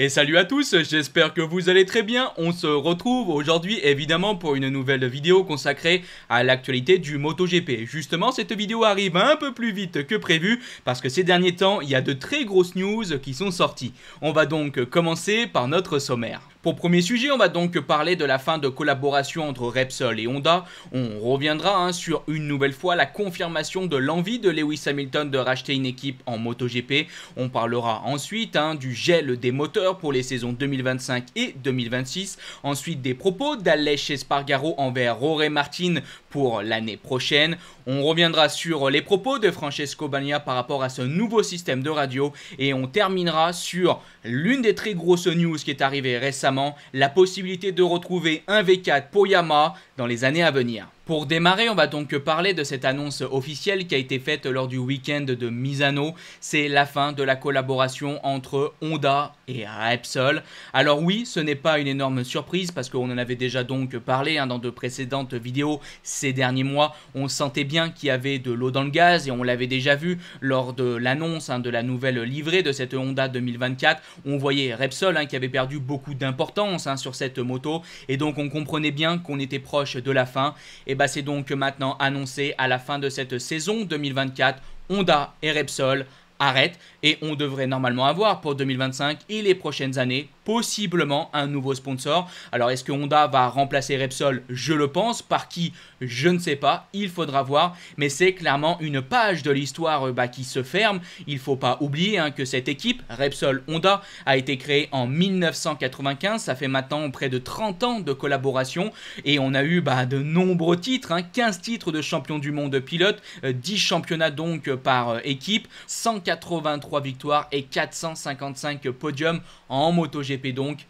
Et salut à tous, j'espère que vous allez très bien. On se retrouve aujourd'hui évidemment pour une nouvelle vidéo consacrée à l'actualité du MotoGP. Justement, cette vidéo arrive un peu plus vite que prévu parce que ces derniers temps, il y a de très grosses news qui sont sorties. On va donc commencer par notre sommaire. Pour premier sujet, on va donc parler de la fin de collaboration entre Repsol et Honda. On reviendra hein, sur une nouvelle fois la confirmation de l'envie de Lewis Hamilton de racheter une équipe en MotoGP. On parlera ensuite hein, du gel des moteurs pour les saisons 2025 et 2026. Ensuite des propos d'Alèche Spargaro envers Rory Martin pour l'année prochaine. On reviendra sur les propos de Francesco Bagna par rapport à ce nouveau système de radio et on terminera sur l'une des très grosses news qui est arrivée récemment, la possibilité de retrouver un V4 pour dans les années à venir. Pour démarrer, on va donc parler de cette annonce officielle qui a été faite lors du week-end de Misano. C'est la fin de la collaboration entre Honda et Repsol. Alors oui, ce n'est pas une énorme surprise parce qu'on en avait déjà donc parlé hein, dans de précédentes vidéos ces derniers mois. On sentait bien qu'il y avait de l'eau dans le gaz et on l'avait déjà vu lors de l'annonce hein, de la nouvelle livrée de cette Honda 2024. On voyait Repsol hein, qui avait perdu beaucoup d'importance sur cette moto et donc on comprenait bien qu'on était proche de la fin. Eh bah, c'est donc maintenant annoncé à la fin de cette saison 2024. Honda et Repsol arrête et on devrait normalement avoir pour 2025 et les prochaines années possiblement un nouveau sponsor. Alors est-ce que Honda va remplacer Repsol Je le pense. Par qui Je ne sais pas. Il faudra voir. Mais c'est clairement une page de l'histoire euh, bah, qui se ferme. Il faut pas oublier hein, que cette équipe, Repsol Honda, a été créée en 1995. Ça fait maintenant près de 30 ans de collaboration et on a eu bah, de nombreux titres. 15 hein. titres de champion du monde pilote, 10 euh, championnats donc euh, par équipe, 140 83 victoires et 455 podiums en MotoGP donc.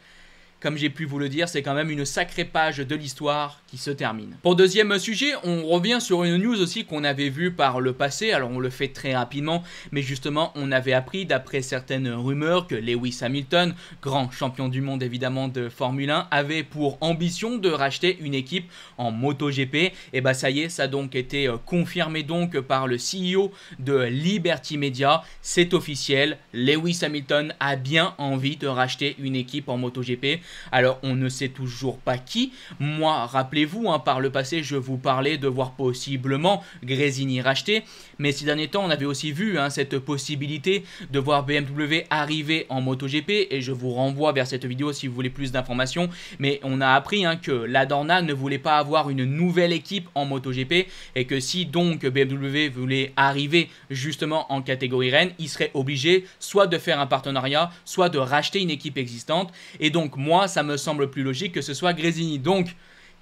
Comme j'ai pu vous le dire, c'est quand même une sacrée page de l'histoire qui se termine. Pour deuxième sujet, on revient sur une news aussi qu'on avait vue par le passé, alors on le fait très rapidement, mais justement on avait appris d'après certaines rumeurs que Lewis Hamilton, grand champion du monde évidemment de Formule 1, avait pour ambition de racheter une équipe en MotoGP. Et eh bah ben, ça y est, ça a donc été euh, confirmé donc par le CEO de Liberty Media, c'est officiel, Lewis Hamilton a bien envie de racheter une équipe en MotoGP. Alors on ne sait toujours pas qui. Moi, rappelez-vous, hein, par le passé, je vous parlais de voir possiblement Grésini racheter. Mais ces derniers temps, on avait aussi vu hein, cette possibilité de voir BMW arriver en MotoGP et je vous renvoie vers cette vidéo si vous voulez plus d'informations. Mais on a appris hein, que l'Adorna ne voulait pas avoir une nouvelle équipe en MotoGP et que si donc BMW voulait arriver justement en catégorie reine il serait obligé soit de faire un partenariat, soit de racheter une équipe existante. Et donc moi, ça me semble plus logique que ce soit Grésini. Donc,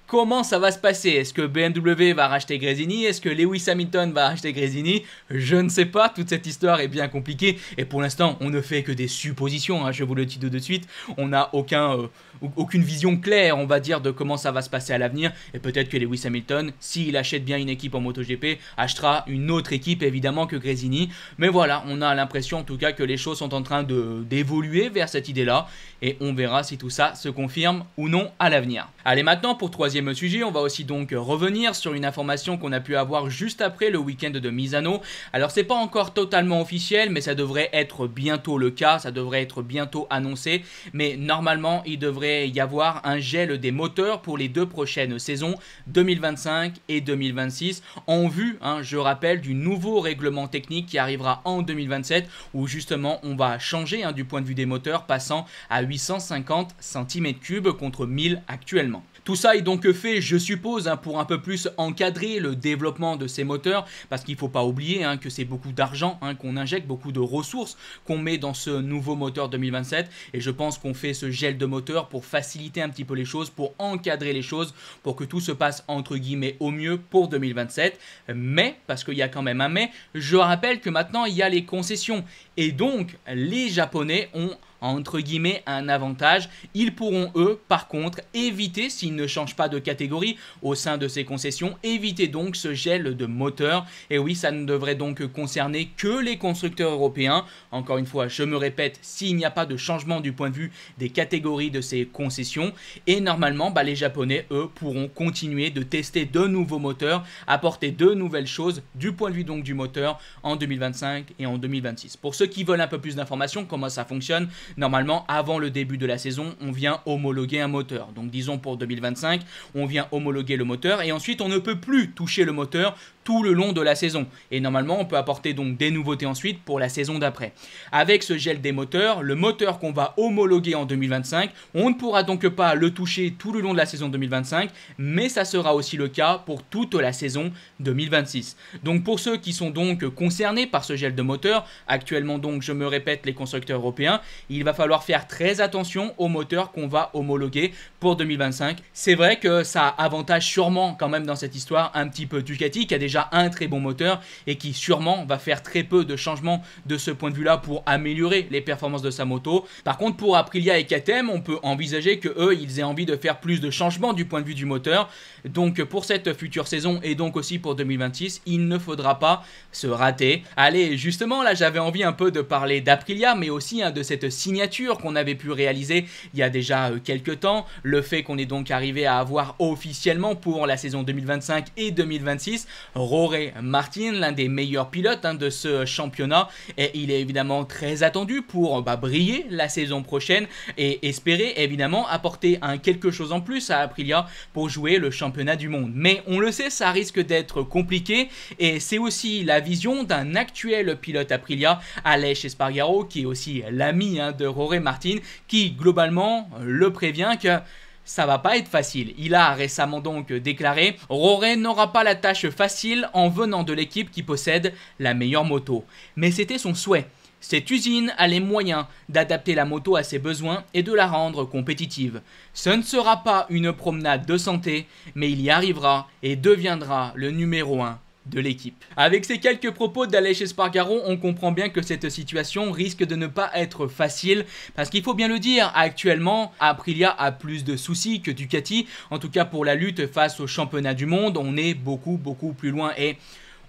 comment ça va se passer. Est-ce que BMW va racheter Grésini Est-ce que Lewis Hamilton va racheter Grésini Je ne sais pas, toute cette histoire est bien compliquée et pour l'instant on ne fait que des suppositions, hein, je vous le dis de, de suite, on n'a aucun, euh, aucune vision claire on va dire de comment ça va se passer à l'avenir et peut-être que Lewis Hamilton, s'il achète bien une équipe en MotoGP, achètera une autre équipe évidemment que Grésini, mais voilà, on a l'impression en tout cas que les choses sont en train d'évoluer vers cette idée-là et on verra si tout ça se confirme ou non à l'avenir. Allez maintenant pour troisième sujet, on va aussi donc revenir sur une information qu'on a pu avoir juste après le week-end de Misano. Alors c'est pas encore totalement officiel, mais ça devrait être bientôt le cas, ça devrait être bientôt annoncé. Mais normalement, il devrait y avoir un gel des moteurs pour les deux prochaines saisons, 2025 et 2026, en vue, hein, je rappelle, du nouveau règlement technique qui arrivera en 2027, où justement on va changer hein, du point de vue des moteurs, passant à 850 cm3 contre 1000 actuellement. Tout ça est donc fait, je suppose, hein, pour un peu plus encadrer le développement de ces moteurs, parce qu'il ne faut pas oublier hein, que c'est beaucoup d'argent hein, qu'on injecte, beaucoup de ressources qu'on met dans ce nouveau moteur 2027, et je pense qu'on fait ce gel de moteur pour faciliter un petit peu les choses, pour encadrer les choses, pour que tout se passe entre guillemets au mieux pour 2027. Mais, parce qu'il y a quand même un mais, je rappelle que maintenant il y a les concessions, et donc les Japonais ont entre guillemets un avantage. Ils pourront eux par contre éviter, s'ils ne changent pas de catégorie au sein de ces concessions, éviter donc ce gel de moteur. Et oui, ça ne devrait donc concerner que les constructeurs européens. Encore une fois, je me répète, s'il n'y a pas de changement du point de vue des catégories de ces concessions, et normalement bah, les Japonais eux pourront continuer de tester de nouveaux moteurs, apporter de nouvelles choses du point de vue donc du moteur en 2025 et en 2026. Pour ceux qui veulent un peu plus d'informations, comment ça fonctionne, Normalement, avant le début de la saison, on vient homologuer un moteur. Donc disons pour 2025, on vient homologuer le moteur et ensuite on ne peut plus toucher le moteur tout le long de la saison. Et normalement, on peut apporter donc des nouveautés ensuite pour la saison d'après. Avec ce gel des moteurs, le moteur qu'on va homologuer en 2025, on ne pourra donc pas le toucher tout le long de la saison 2025, mais ça sera aussi le cas pour toute la saison 2026. Donc pour ceux qui sont donc concernés par ce gel de moteur, actuellement donc je me répète les constructeurs européens, il va falloir faire très attention au moteur qu'on va homologuer pour 2025. C'est vrai que ça avantage sûrement quand même dans cette histoire un petit peu Ducati qui a déjà un très bon moteur et qui sûrement va faire très peu de changements de ce point de vue-là pour améliorer les performances de sa moto. Par contre, pour Aprilia et KTM, on peut envisager que eux, ils aient envie de faire plus de changements du point de vue du moteur. Donc pour cette future saison et donc aussi pour 2026, il ne faudra pas se rater. Allez, justement, là j'avais envie un peu de parler d'Aprilia, mais aussi hein, de cette signature qu'on avait pu réaliser il y a déjà euh, quelques temps. Le fait qu'on est donc arrivé à avoir officiellement pour la saison 2025 et 2026 Roré Martin, l'un des meilleurs pilotes hein, de ce championnat. Et il est évidemment très attendu pour bah, briller la saison prochaine et espérer évidemment apporter un quelque chose en plus à Aprilia pour jouer le championnat du monde. Mais on le sait, ça risque d'être compliqué et c'est aussi la vision d'un actuel pilote Aprilia, Aleix Espargaro, qui est aussi l'ami hein, de Roré Martin, qui globalement le prévient que ça va pas être facile. Il a récemment donc déclaré Roré n'aura pas la tâche facile en venant de l'équipe qui possède la meilleure moto. Mais c'était son souhait. Cette usine a les moyens d'adapter la moto à ses besoins et de la rendre compétitive. Ce ne sera pas une promenade de santé, mais il y arrivera et deviendra le numéro 1 de l'équipe. Avec ces quelques propos d'Aleix Spargaro, on comprend bien que cette situation risque de ne pas être facile, parce qu'il faut bien le dire, actuellement, Aprilia a plus de soucis que Ducati, en tout cas pour la lutte face au championnat du monde, on est beaucoup beaucoup plus loin et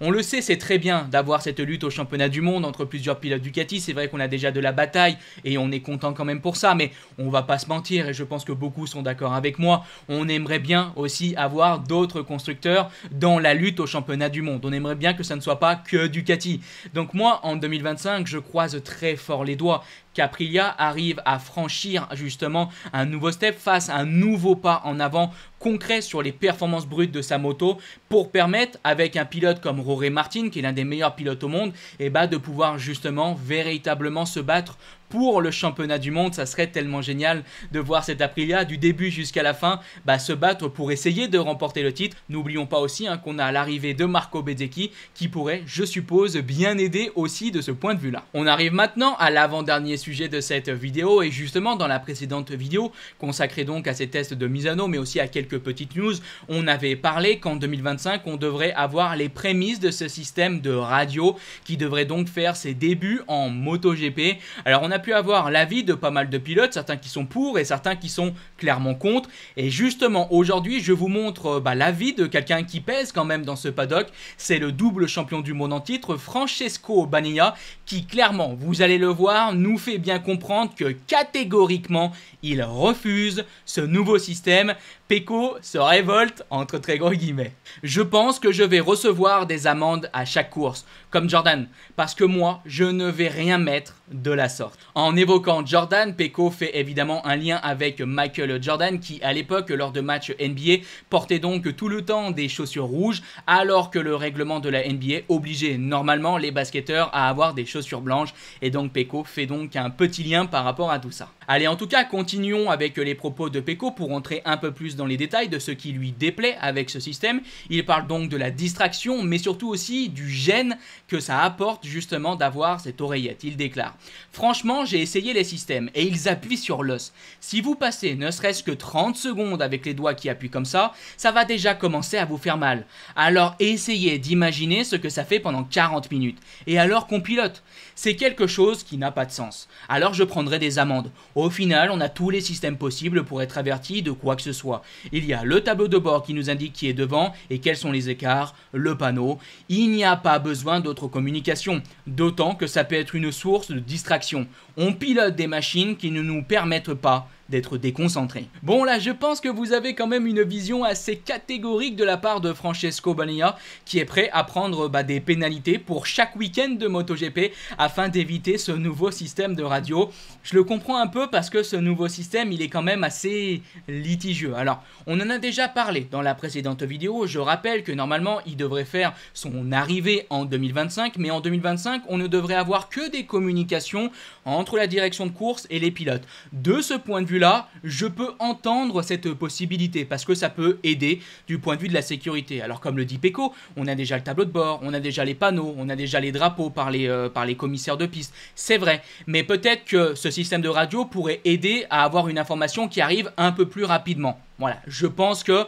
on le sait, c'est très bien d'avoir cette lutte au championnat du monde entre plusieurs pilotes Ducati. C'est vrai qu'on a déjà de la bataille et on est content quand même pour ça, mais on va pas se mentir et je pense que beaucoup sont d'accord avec moi. On aimerait bien aussi avoir d'autres constructeurs dans la lutte au championnat du monde. On aimerait bien que ça ne soit pas que Ducati. Donc moi, en 2025, je croise très fort les doigts Caprilla arrive à franchir justement un nouveau step face à un nouveau pas en avant concret sur les performances brutes de sa moto pour permettre avec un pilote comme Roré Martin qui est l'un des meilleurs pilotes au monde et eh bah ben, de pouvoir justement véritablement se battre pour le championnat du monde. Ça serait tellement génial de voir cet Aprilia du début jusqu'à la fin bah, se battre pour essayer de remporter le titre. N'oublions pas aussi hein, qu'on a l'arrivée de Marco Bezzecchi qui pourrait, je suppose, bien aider aussi de ce point de vue-là. On arrive maintenant à l'avant-dernier sujet de cette vidéo et justement dans la précédente vidéo consacrée donc à ces tests de Misano mais aussi à quelques petites news, on avait parlé qu'en 2025 on devrait avoir les prémices de ce système de radio qui devrait donc faire ses débuts en MotoGP. Alors on a a pu avoir l'avis de pas mal de pilotes, certains qui sont pour et certains qui sont clairement contre. Et justement, aujourd'hui, je vous montre euh, bah, l'avis de quelqu'un qui pèse quand même dans ce paddock. C'est le double champion du monde en titre, Francesco Banilla, qui clairement, vous allez le voir, nous fait bien comprendre que catégoriquement, il refuse ce nouveau système. Peko se révolte, entre très gros guillemets. Je pense que je vais recevoir des amendes à chaque course comme Jordan, parce que moi, je ne vais rien mettre de la sorte. En évoquant Jordan, Peko fait évidemment un lien avec Michael Jordan qui, à l'époque, lors de matchs NBA, portait donc tout le temps des chaussures rouges, alors que le règlement de la NBA obligeait normalement les basketteurs à avoir des chaussures blanches, et donc Peko fait donc un petit lien par rapport à tout ça. Allez, en tout cas, continuons avec les propos de Peko pour entrer un peu plus dans les détails de ce qui lui déplaît avec ce système. Il parle donc de la distraction, mais surtout aussi du gêne que ça apporte justement d'avoir cette oreillette. Il déclare Franchement, j'ai essayé les systèmes et ils appuient sur l'os. Si vous passez ne serait-ce que 30 secondes avec les doigts qui appuient comme ça, ça va déjà commencer à vous faire mal. Alors essayez d'imaginer ce que ça fait pendant 40 minutes. Et alors qu'on pilote. C'est quelque chose qui n'a pas de sens. Alors je prendrai des amendes. Au final, on a tous les systèmes possibles pour être averti de quoi que ce soit. Il y a le tableau de bord qui nous indique qui est devant et quels sont les écarts, le panneau. Il n'y a pas besoin d'autres communications, d'autant que ça peut être une source de distraction. On pilote des machines qui ne nous permettent pas d'être déconcentré. Bon là, je pense que vous avez quand même une vision assez catégorique de la part de Francesco Bagnaia qui est prêt à prendre bah, des pénalités pour chaque week-end de MotoGP afin d'éviter ce nouveau système de radio. Je le comprends un peu parce que ce nouveau système, il est quand même assez litigieux. Alors, on en a déjà parlé dans la précédente vidéo. Je rappelle que normalement, il devrait faire son arrivée en 2025, mais en 2025, on ne devrait avoir que des communications entre la direction de course et les pilotes. De ce point de vue là je peux entendre cette possibilité parce que ça peut aider du point de vue de la sécurité. Alors comme le dit Peco, on a déjà le tableau de bord, on a déjà les panneaux, on a déjà les drapeaux par les, euh, par les commissaires de piste. C'est vrai, mais peut-être que ce système de radio pourrait aider à avoir une information qui arrive un peu plus rapidement. Voilà, je pense que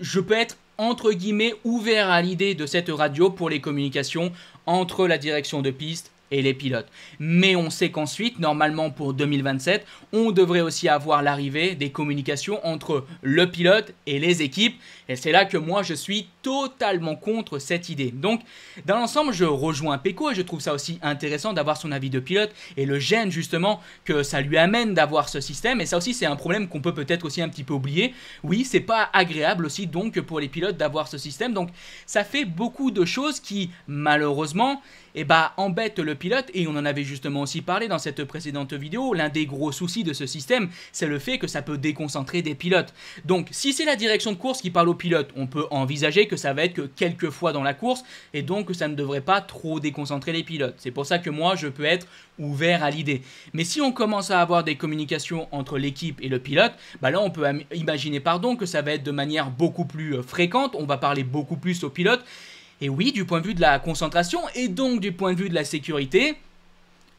je peux être entre guillemets ouvert à l'idée de cette radio pour les communications entre la direction de piste et les pilotes. Mais on sait qu'ensuite, normalement pour 2027, on devrait aussi avoir l'arrivée des communications entre le pilote et les équipes. Et c'est là que moi, je suis totalement contre cette idée. Donc, dans l'ensemble, je rejoins Peko et je trouve ça aussi intéressant d'avoir son avis de pilote et le gêne justement que ça lui amène d'avoir ce système. Et ça aussi, c'est un problème qu'on peut peut-être aussi un petit peu oublier. Oui, c'est pas agréable aussi donc pour les pilotes d'avoir ce système. Donc, ça fait beaucoup de choses qui, malheureusement, eh bah, embête le pilote, et on en avait justement aussi parlé dans cette précédente vidéo, l'un des gros soucis de ce système, c'est le fait que ça peut déconcentrer des pilotes. Donc si c'est la direction de course qui parle au pilote, on peut envisager que ça va être que quelques fois dans la course, et donc que ça ne devrait pas trop déconcentrer les pilotes. C'est pour ça que moi, je peux être ouvert à l'idée. Mais si on commence à avoir des communications entre l'équipe et le pilote, bah là on peut imaginer pardon que ça va être de manière beaucoup plus euh, fréquente, on va parler beaucoup plus au pilote, et oui, du point de vue de la concentration et donc du point de vue de la sécurité,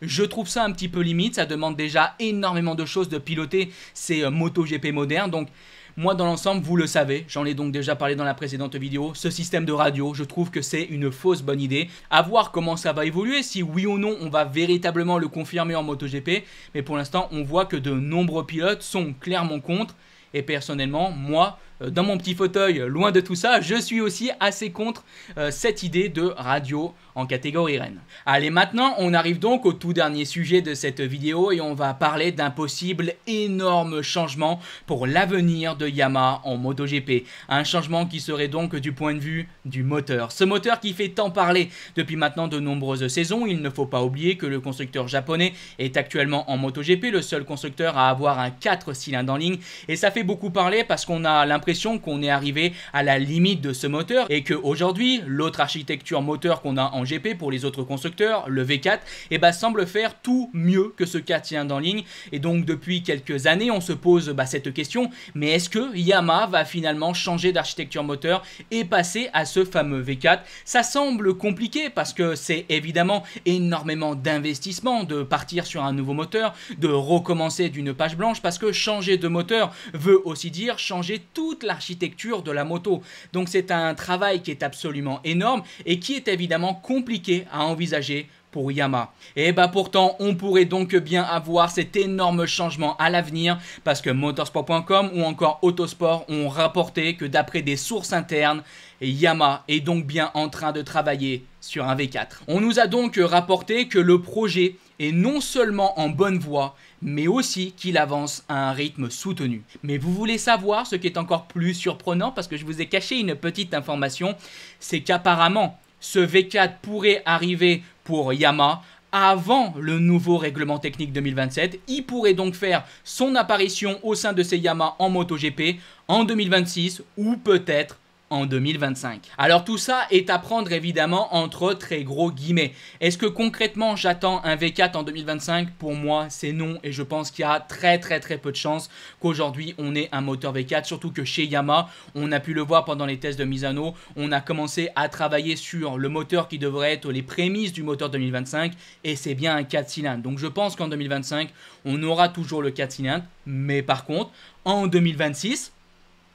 je trouve ça un petit peu limite. Ça demande déjà énormément de choses de piloter ces euh, MotoGP modernes. Donc, moi, dans l'ensemble, vous le savez, j'en ai donc déjà parlé dans la précédente vidéo, ce système de radio, je trouve que c'est une fausse bonne idée. À voir comment ça va évoluer, si oui ou non on va véritablement le confirmer en MotoGP, mais pour l'instant, on voit que de nombreux pilotes sont clairement contre, et personnellement, moi, euh, dans mon petit fauteuil, loin de tout ça, je suis aussi assez contre euh, cette idée de radio en catégorie Rennes. Allez, maintenant, on arrive donc au tout dernier sujet de cette vidéo et on va parler d'un possible énorme changement pour l'avenir de Yamaha en MotoGP. Un changement qui serait donc du point de vue du moteur. Ce moteur qui fait tant parler depuis maintenant de nombreuses saisons, il ne faut pas oublier que le constructeur japonais est actuellement en MotoGP, le seul constructeur à avoir un 4 cylindres en ligne et ça fait beaucoup parler parce qu'on a l'impression qu'on est arrivé à la limite de ce moteur et que aujourd'hui l'autre architecture moteur qu'on a en GP pour les autres constructeurs, le V4, et eh ben, semble faire tout mieux que ce qu'a en ligne. Et donc depuis quelques années, on se pose bah, cette question, mais est-ce que Yamaha va finalement changer d'architecture moteur et passer à ce fameux V4 Ça semble compliqué parce que c'est évidemment énormément d'investissement de partir sur un nouveau moteur, de recommencer d'une page blanche parce que changer de moteur veut aussi dire changer tout l'architecture de la moto. Donc c'est un travail qui est absolument énorme et qui est évidemment compliqué à envisager pour Yamaha. Et eh bah ben, pourtant, on pourrait donc bien avoir cet énorme changement à l'avenir parce que motorsport.com ou encore Autosport ont rapporté que d'après des sources internes, Yamaha est donc bien en train de travailler sur un V4. On nous a donc rapporté que le projet et non seulement en bonne voie, mais aussi qu'il avance à un rythme soutenu. Mais vous voulez savoir ce qui est encore plus surprenant, parce que je vous ai caché une petite information, c'est qu'apparemment, ce V4 pourrait arriver pour Yamaha avant le nouveau règlement technique 2027. Il pourrait donc faire son apparition au sein de ces Yamaha en MotoGP en 2026 ou peut-être en 2025. Alors tout ça est à prendre évidemment entre très gros guillemets. Est-ce que concrètement j'attends un V4 en 2025 Pour moi c'est non et je pense qu'il y a très très très peu de chances qu'aujourd'hui on ait un moteur V4, surtout que chez Yamaha on a pu le voir pendant les tests de Misano, on a commencé à travailler sur le moteur qui devrait être les prémices du moteur 2025 et c'est bien un 4 cylindres. Donc je pense qu'en 2025 on aura toujours le 4 cylindres, mais par contre en 2026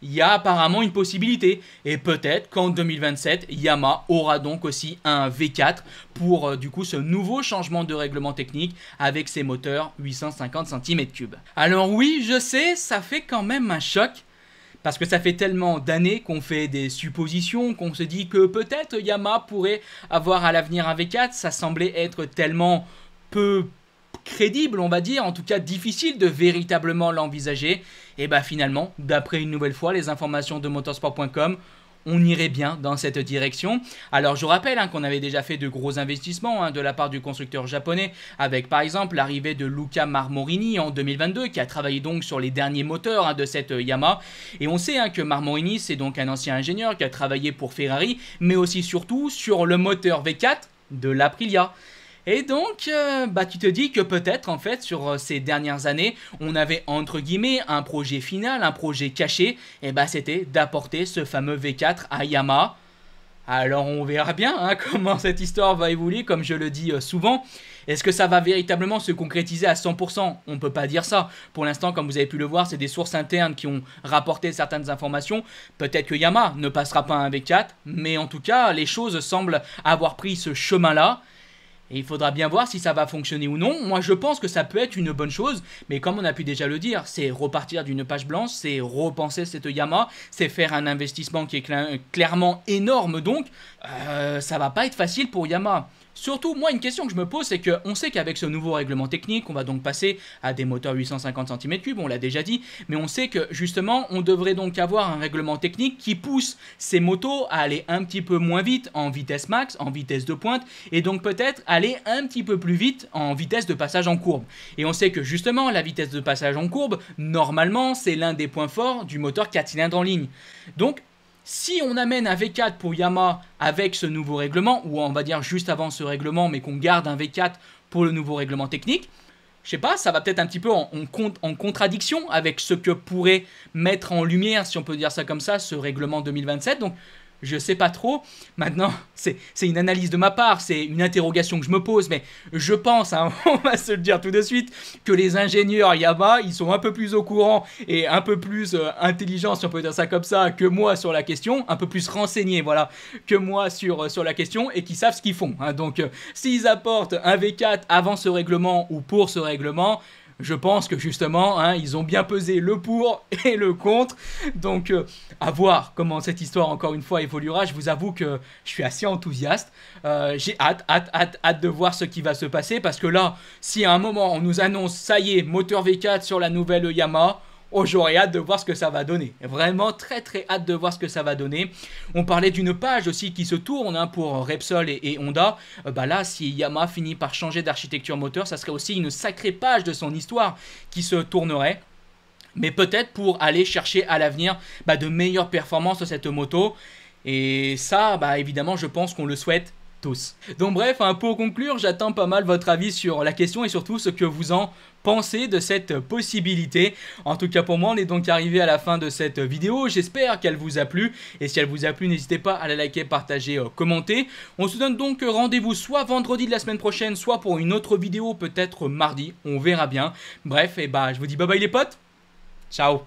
il y a apparemment une possibilité. Et peut-être qu'en 2027, Yamaha aura donc aussi un V4 pour euh, du coup ce nouveau changement de règlement technique avec ses moteurs 850 cm3. Alors oui, je sais, ça fait quand même un choc. Parce que ça fait tellement d'années qu'on fait des suppositions, qu'on se dit que peut-être Yamaha pourrait avoir à l'avenir un V4, ça semblait être tellement peu crédible, on va dire, en tout cas difficile de véritablement l'envisager. Et bah finalement, d'après une nouvelle fois les informations de motorsport.com, on irait bien dans cette direction. Alors je rappelle hein, qu'on avait déjà fait de gros investissements hein, de la part du constructeur japonais, avec par exemple l'arrivée de Luca Marmorini en 2022, qui a travaillé donc sur les derniers moteurs hein, de cette euh, Yamaha. Et on sait que Marmorini, c'est donc un ancien ingénieur qui a travaillé pour Ferrari, mais aussi surtout sur le moteur V4 de l'Aprilia. Et donc, euh, bah, tu te dis que peut-être, en fait, sur euh, ces dernières années, on avait, entre guillemets, un projet final, un projet caché, et bah, c'était d'apporter ce fameux V4 à Yamaha. Alors on verra bien hein, comment cette histoire va évoluer, comme je le dis euh, souvent. Est-ce que ça va véritablement se concrétiser à 100% On ne peut pas dire ça. Pour l'instant, comme vous avez pu le voir, c'est des sources internes qui ont rapporté certaines informations. Peut-être que Yamaha ne passera pas un V4, mais en tout cas, les choses semblent avoir pris ce chemin-là. Et il faudra bien voir si ça va fonctionner ou non. Moi, je pense que ça peut être une bonne chose, mais comme on a pu déjà le dire, c'est repartir d'une page blanche, c'est repenser cette Yama, c'est faire un investissement qui est clairement énorme. Donc, euh, ça va pas être facile pour Yama. Surtout, moi, une question que je me pose, c'est qu'on sait qu'avec ce nouveau règlement technique, on va donc passer à des moteurs 850 cm3, on l'a déjà dit, mais on sait que justement, on devrait donc avoir un règlement technique qui pousse ces motos à aller un petit peu moins vite en vitesse max, en vitesse de pointe, et donc peut-être aller un petit peu plus vite en vitesse de passage en courbe. Et on sait que justement, la vitesse de passage en courbe, normalement, c'est l'un des points forts du moteur 4 cylindres en ligne. Donc, si on amène un V4 pour Yama avec ce nouveau règlement, ou on va dire juste avant ce règlement, mais qu'on garde un V4 pour le nouveau règlement technique, je sais pas, ça va peut-être un petit peu en, en, contradiction avec ce que pourrait mettre en lumière, si on peut dire ça comme ça, ce règlement 2027. Donc je sais pas trop. Maintenant, c'est une analyse de ma part, c'est une interrogation que je me pose, mais je pense, hein, on va se le dire tout de suite, que les ingénieurs Yaba, ils sont un peu plus au courant et un peu plus euh, intelligents, si on peut dire ça comme ça, que moi sur la question, un peu plus renseignés, voilà, que moi sur, euh, sur la question et qui savent ce qu'ils font. Hein. Donc, euh, s'ils apportent un V4 avant ce règlement ou pour ce règlement, je pense que justement, hein, ils ont bien pesé le pour et le contre. Donc, euh, à voir comment cette histoire, encore une fois, évoluera. Je vous avoue que je suis assez enthousiaste. Euh, j'ai hâte, hâte, hâte, hâte de voir ce qui va se passer. Parce que là, si à un moment, on nous annonce, ça y est, moteur V4 sur la nouvelle Yamaha, Oh, j'aurais hâte de voir ce que ça va donner. Vraiment très très hâte de voir ce que ça va donner. On parlait d'une page aussi qui se tourne hein, pour Repsol et, Honda. Euh, bah là, si Yamaha finit par changer d'architecture moteur, ça serait aussi une sacrée page de son histoire qui se tournerait mais peut-être pour aller chercher à l'avenir bah, de meilleures performances sur cette moto. Et ça, bah, évidemment, je pense qu'on le souhaite donc bref, hein, pour conclure, j'attends pas mal votre avis sur la question et surtout ce que vous en pensez de cette possibilité. En tout cas pour moi, on est donc arrivé à la fin de cette vidéo. J'espère qu'elle vous a plu. Et si elle vous a plu, n'hésitez pas à la liker, partager, euh, commenter. On se donne donc rendez-vous soit vendredi de la semaine prochaine, soit pour une autre vidéo, peut-être mardi. On verra bien. Bref, et eh bah ben, je vous dis bye bye les potes. Ciao